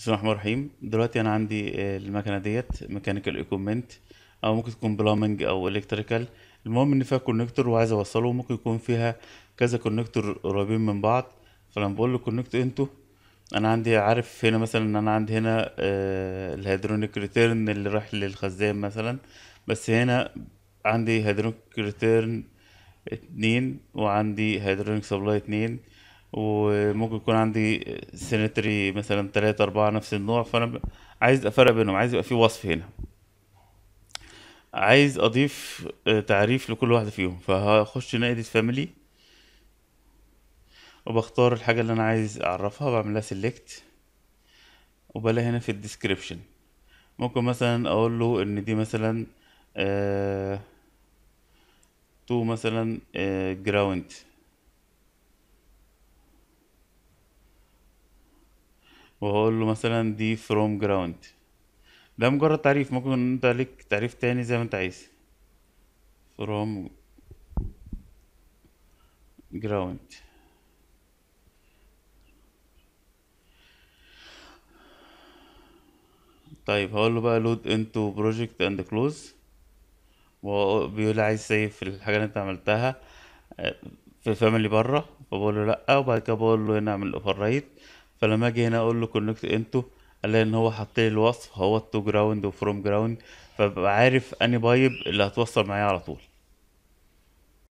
بسم الله الرحمن الرحيم دلوقتي انا عندي آه، المكنه ديت ميكانيكال ايكومنت او ممكن تكون بلامنج او الكتريكال المهم ان فيها كونكتور وعايز اوصله ممكن يكون فيها كذا كونكتور قريبين من بعض فلما بقول له كونكت انتو انا عندي عارف هنا مثلا ان انا عندي هنا آه، الهيدرونيك ريتيرن اللي رايح للخزان مثلا بس هنا عندي هيدرونيك ريتيرن اتنين وعندي هيدرونيك سبلاي اتنين وممكن يكون عندي سينتري مثلا تلاتة أربعة نفس النوع فأنا عايز أفرق بينهم عايز يبقى في وصف هنا عايز أضيف آه، تعريف لكل واحدة فيهم فهخش نائدة فاميلي وبختار الحاجة اللي أنا عايز أعرفها بعملها سيلكت وبلاقي هنا في الديسكريبشن ممكن مثلا أقول له إن دي مثلا آه تو مثلا آه جراوند واقول له مثلا دي فروم جراوند ده مجرد تعريف ممكن انت ليك تعريف تاني زي ما انت عايز فروم جراوند طيب هقول له بقى لود انتو بروجكت اند كلوز وبيقول عايز سيف الحاجه اللي انت عملتها آه، في فاميلي بره فبقول له لا وبعد كده بقول له هنا اعمل اوفر رايت فلما اجي هنا اقول له كونكت انتو الاقي ان هو حط لي الوصف هو التو جراوند وفروم جراوند فببقى عارف اني بايب اللي هتوصل معايا على طول